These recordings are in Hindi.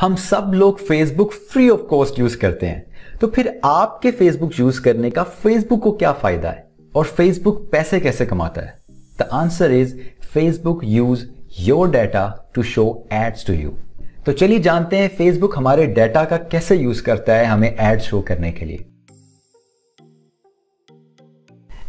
हम सब लोग Facebook free of cost use करते हैं तो फिर आपके फेसबुक यूज करने का फेसबुक को क्या फायदा है और फेसबुक पैसे कैसे कमाता है the answer is Facebook use your data to show ads to you तो चलिए जानते हैं फेसबुक हमारे डेटा का कैसे यूज करता है हमें एड शो करने के लिए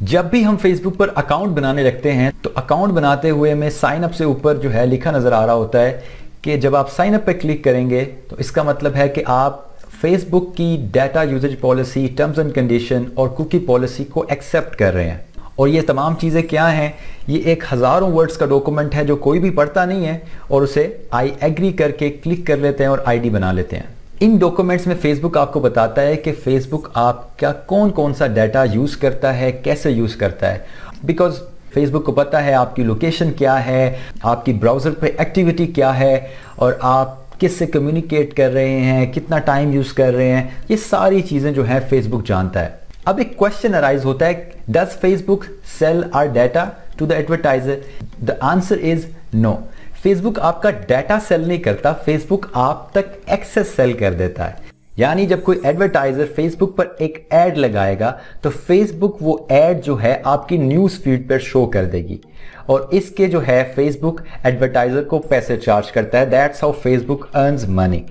जब भी हम फेसबुक पर अकाउंट बनाने लगते हैं तो अकाउंट बनाते हुए हमें साइन अप से ऊपर जो है लिखा नजर आ रहा होता है कि जब आप साइन अप पर क्लिक करेंगे तो इसका मतलब है कि आप फेसबुक की data usage policy terms and condition और कुकी पॉलिसी को एक्सेप्ट कर रहे हैं और ये तमाम चीज़ें क्या हैं ये एक हज़ारों वर्ड्स का डॉक्यूमेंट है जो कोई भी पढ़ता नहीं है और उसे आई एग्री करके क्लिक कर लेते हैं और आईडी बना लेते हैं इन डॉक्यूमेंट्स में फेसबुक आपको बताता है कि फेसबुक आपका कौन कौन सा डाटा यूज़ करता है कैसे यूज़ करता है बिकॉज फेसबुक को पता है आपकी लोकेशन क्या है आपकी ब्राउज़र पे एक्टिविटी क्या है और आप किस से कम्युनिकेट कर रहे हैं कितना टाइम यूज़ कर रहे हैं ये सारी चीज़ें जो है फेसबुक जानता है अब एक क्वेश्चन अराइज होता है does Facebook sell our data to the advertiser the answer is no Facebook आपका डाटा सेल नहीं करता फेसबुक आप तक एक्सेस सेल कर देता है यानी जब कोई एडवर्टाइजर फेसबुक पर एक एड लगाएगा तो फेसबुक वो एड जो है आपकी न्यूज़ फीड पर शो कर देगी और इसके जो है फेसबुक एडवर्टाइजर को पैसे चार्ज करता है that's how Facebook earns money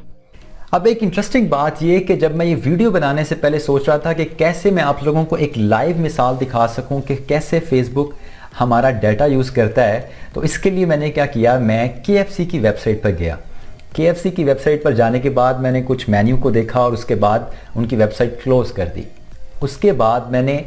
अब एक इंटरेस्टिंग बात यह कि जब मैं ये वीडियो बनाने से पहले सोच रहा था कि कैसे मैं आप लोगों को एक लाइव मिसाल दिखा सकूं कि कैसे फेसबुक हमारा डाटा यूज़ करता है तो इसके लिए मैंने क्या किया मैं के की वेबसाइट पर गया के की वेबसाइट पर जाने के बाद मैंने कुछ मेन्यू को देखा और उसके बाद उनकी वेबसाइट क्लोज़ कर दी उसके बाद मैंने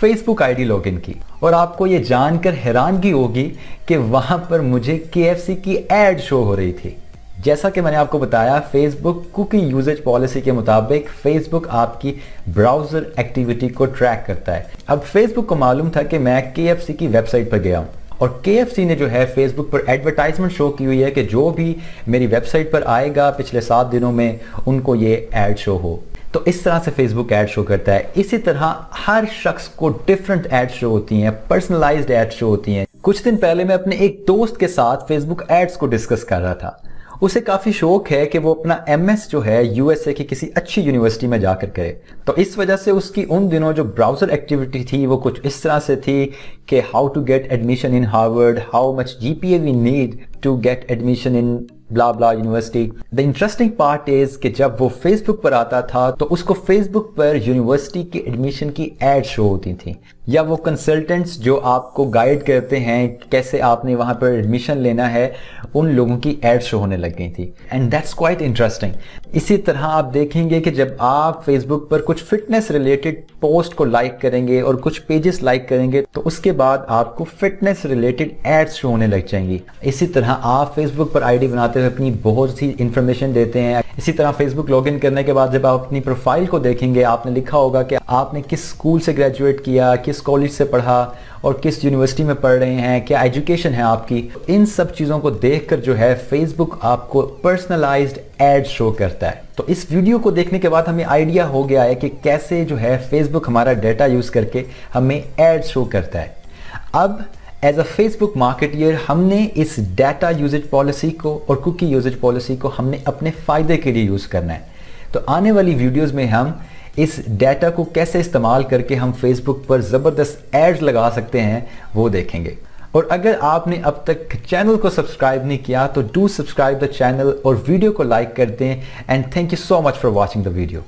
फेसबुक आईडी लॉगिन की और आपको ये जानकर हैरानगी होगी कि वहाँ पर मुझे के की एड शो हो रही थी जैसा कि मैंने आपको बताया फेसबुक कुकी यूजेज पॉलिसी के मुताबिक फेसबुक आपकी ब्राउज़र एक्टिविटी को ट्रैक करता है अब फेसबुक को मालूम था कि मैं के की वेबसाइट पर गया हूँ और के ने जो है फेसबुक पर एडवर्टाइजमेंट शो की हुई है कि जो भी मेरी वेबसाइट पर आएगा पिछले सात दिनों में उनको ये एड शो हो तो इस तरह से फेसबुक ऐड शो करता है इसी तरह हर शख्स को डिफरेंट ऐड शो होती हैं पर्सनलाइज्ड ऐड शो होती हैं कुछ दिन पहले मैं अपने एक दोस्त के साथ फेसबुक एड्स को डिस्कस कर रहा था उसे काफ़ी शौक है कि वो अपना एमएस जो है यूएसए की किसी अच्छी यूनिवर्सिटी में जाकर करे तो इस वजह से उसकी उन दिनों जो ब्राउज़र एक्टिविटी थी वो कुछ इस तरह से थी कि how to get admission in Harvard how much G we need to get admission in blah blah university the interesting part is कि जब वो फेसबुक पर आता था तो उसको फेसबुक पर यूनिवर्सिटी की एडमिशन की एड शो होती थी या वो कंसल्टेंट्स जो आपको गाइड करते हैं कैसे आपने वहाँ पर एडमिशन लेना है उन लोगों की एड शो होने लग गई थी एंड दैट्स क्वाइट इंटरेस्टिंग इसी तरह आप देखेंगे कि जब आप फेसबुक पर कुछ फिटनेस रिलेटेड पोस्ट को लाइक करेंगे और कुछ पेजेस लाइक करेंगे तो उसके बाद आपको फिटनेस रिलेटेड एड्स शो होने लग जाएंगी इसी तरह जहां आप फेसबुक पर आईडी बनाते हुए अपनी बहुत सी इन्फॉर्मेशन देते हैं इसी तरह फेसबुक लॉगिन करने के बाद जब आप अपनी प्रोफाइल को देखेंगे आपने लिखा होगा कि आपने किस स्कूल से ग्रेजुएट किया किस कॉलेज से पढ़ा और किस यूनिवर्सिटी में पढ़ रहे हैं क्या एजुकेशन है आपकी इन सब चीज़ों को देखकर जो है फेसबुक आपको पर्सनलाइज्ड एड शो करता है तो इस वीडियो को देखने के बाद हमें आइडिया हो गया है कि कैसे जो है फेसबुक हमारा डेटा यूज़ करके हमें एड शो करता है अब एज अ फेसबुक ईयर हमने इस डाटा यूजेज पॉलिसी को और कुकी यूजेज पॉलिसी को हमने अपने फ़ायदे के लिए यूज़ करना है तो आने वाली वीडियोज में हम इस डाटा को कैसे इस्तेमाल करके हम फेसबुक पर ज़बरदस्त एड्स लगा सकते हैं वो देखेंगे और अगर आपने अब तक चैनल को सब्सक्राइब नहीं किया तो डू सब्सक्राइब द चैनल और वीडियो को लाइक कर दें and thank you so much for watching the video